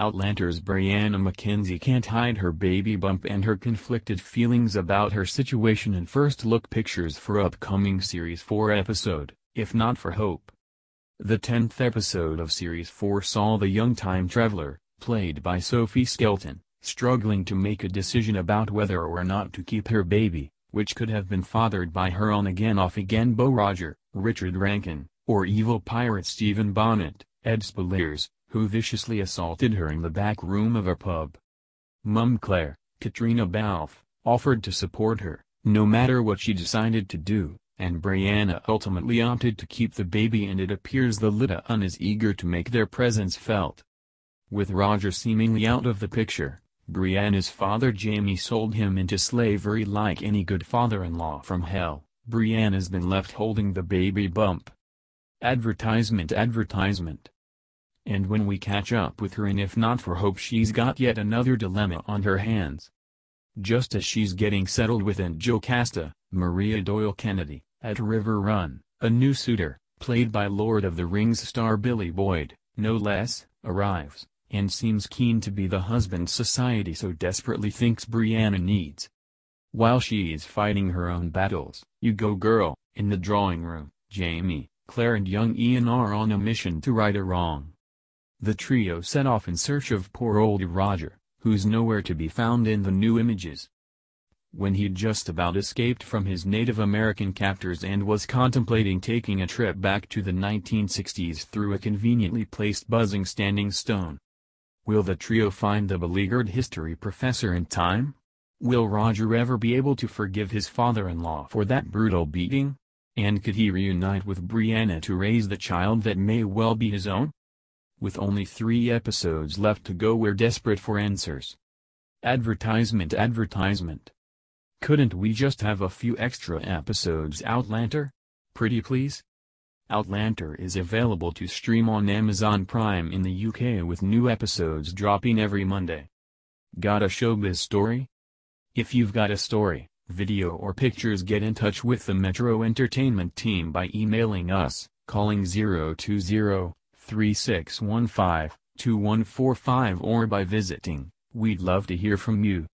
Outlanders Brianna McKenzie can't hide her baby bump and her conflicted feelings about her situation in first look pictures for upcoming Series 4 episode, If Not for Hope. The 10th episode of Series 4 saw the young time traveler, played by Sophie Skelton, struggling to make a decision about whether or not to keep her baby, which could have been fathered by her on-again off-again Bo Roger, Richard Rankin, or evil pirate Stephen Bonnet, Ed Spaliers, who viciously assaulted her in the back room of a pub. Mum Claire, Katrina Balfe, offered to support her, no matter what she decided to do, and Brianna ultimately opted to keep the baby and it appears the Un is eager to make their presence felt. With Roger seemingly out of the picture, Brianna's father Jamie sold him into slavery like any good father-in-law from hell, Brianna's been left holding the baby bump. Advertisement Advertisement and when we catch up with her and if not for hope she's got yet another dilemma on her hands. Just as she's getting settled with Aunt Joe Casta, Maria Doyle Kennedy, at River Run, a new suitor, played by Lord of the Rings star Billy Boyd, no less, arrives, and seems keen to be the husband society so desperately thinks Brianna needs. While she is fighting her own battles, you go girl, in the drawing room, Jamie, Claire and young Ian are on a mission to right a wrong. The trio set off in search of poor old Roger, who's nowhere to be found in the new images. When he'd just about escaped from his Native American captors and was contemplating taking a trip back to the 1960s through a conveniently placed buzzing standing stone. Will the trio find the beleaguered history professor in time? Will Roger ever be able to forgive his father-in-law for that brutal beating? And could he reunite with Brianna to raise the child that may well be his own? with only three episodes left to go we're desperate for answers. Advertisement advertisement. Couldn't we just have a few extra episodes Outlander? Pretty please? Outlander is available to stream on Amazon Prime in the UK with new episodes dropping every Monday. Got a showbiz story? If you've got a story, video or pictures get in touch with the Metro Entertainment team by emailing us, calling 020 3615-2145 or by visiting, we'd love to hear from you.